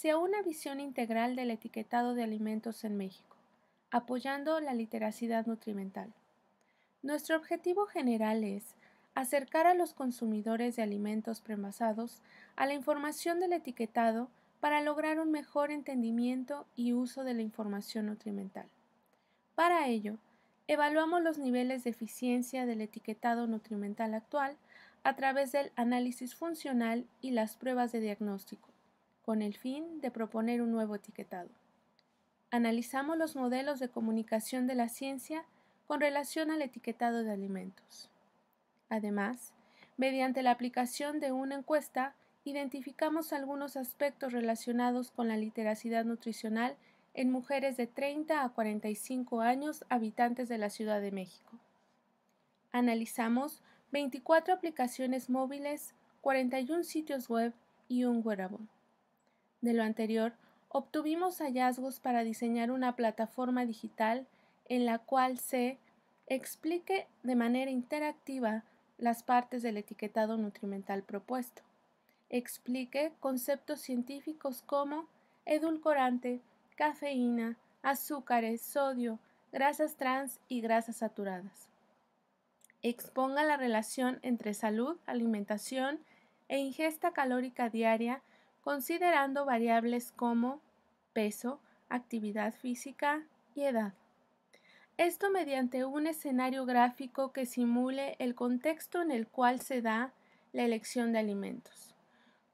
sea una visión integral del etiquetado de alimentos en México, apoyando la literacidad nutrimental. Nuestro objetivo general es acercar a los consumidores de alimentos premasados a la información del etiquetado para lograr un mejor entendimiento y uso de la información nutrimental. Para ello, evaluamos los niveles de eficiencia del etiquetado nutrimental actual a través del análisis funcional y las pruebas de diagnóstico con el fin de proponer un nuevo etiquetado. Analizamos los modelos de comunicación de la ciencia con relación al etiquetado de alimentos. Además, mediante la aplicación de una encuesta, identificamos algunos aspectos relacionados con la literacidad nutricional en mujeres de 30 a 45 años habitantes de la Ciudad de México. Analizamos 24 aplicaciones móviles, 41 sitios web y un wearable. De lo anterior, obtuvimos hallazgos para diseñar una plataforma digital en la cual se explique de manera interactiva las partes del etiquetado nutrimental propuesto, explique conceptos científicos como edulcorante, cafeína, azúcares, sodio, grasas trans y grasas saturadas. Exponga la relación entre salud, alimentación e ingesta calórica diaria considerando variables como peso, actividad física y edad. Esto mediante un escenario gráfico que simule el contexto en el cual se da la elección de alimentos.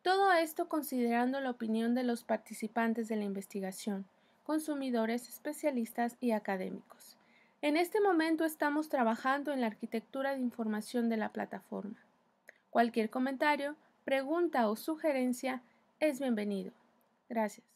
Todo esto considerando la opinión de los participantes de la investigación, consumidores, especialistas y académicos. En este momento estamos trabajando en la arquitectura de información de la plataforma. Cualquier comentario, pregunta o sugerencia es bienvenido. Gracias.